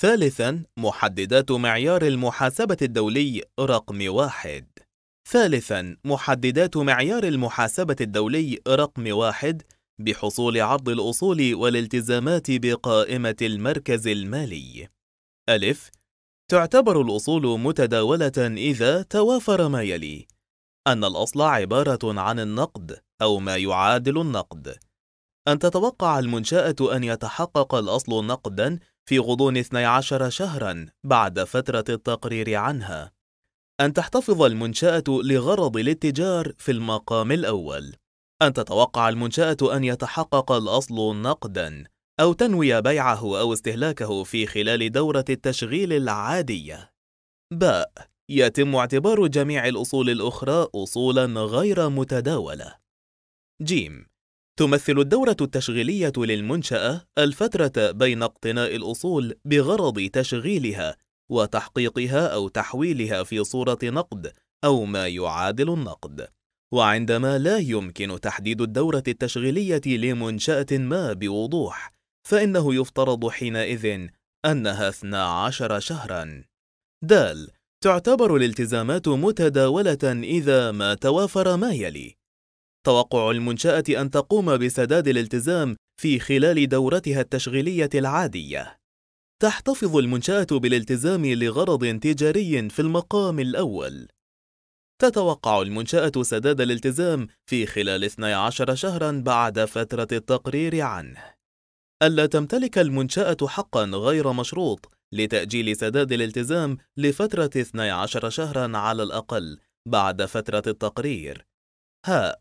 ثالثاً محددات معيار المحاسبة الدولي رقم واحد ثالثاً محددات معيار المحاسبة الدولي رقم واحد بحصول عرض الأصول والالتزامات بقائمة المركز المالي ألف تعتبر الأصول متداولة إذا توافر ما يلي أن الأصل عبارة عن النقد أو ما يعادل النقد أن تتوقع المنشأة أن يتحقق الأصل نقداً في غضون 12 شهرا بعد فترة التقرير عنها أن تحتفظ المنشأة لغرض الاتجار في المقام الأول أن تتوقع المنشأة أن يتحقق الأصل نقدا أو تنوي بيعه أو استهلاكه في خلال دورة التشغيل العادية باء يتم اعتبار جميع الأصول الأخرى أصولا غير متداولة جيم تمثل الدورة التشغيلية للمنشأة الفترة بين اقتناء الأصول بغرض تشغيلها وتحقيقها أو تحويلها في صورة نقد أو ما يعادل النقد. وعندما لا يمكن تحديد الدورة التشغيلية لمنشأة ما بوضوح، فإنه يفترض حينئذ أنها 12 شهرًا. دال تعتبر الالتزامات متداولة إذا ما توافر ما يلي: توقع المنشأة أن تقوم بسداد الالتزام في خلال دورتها التشغيلية العادية. تحتفظ المنشأة بالالتزام لغرض تجاري في المقام الأول. تتوقع المنشأة سداد الالتزام في خلال 12 شهرًا بعد فترة التقرير عنه. ألا تمتلك المنشأة حقًا غير مشروط لتأجيل سداد الالتزام لفترة 12 شهرًا على الأقل بعد فترة التقرير. هاء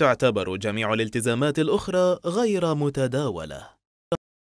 تعتبر جميع الالتزامات الأخرى غير متداولة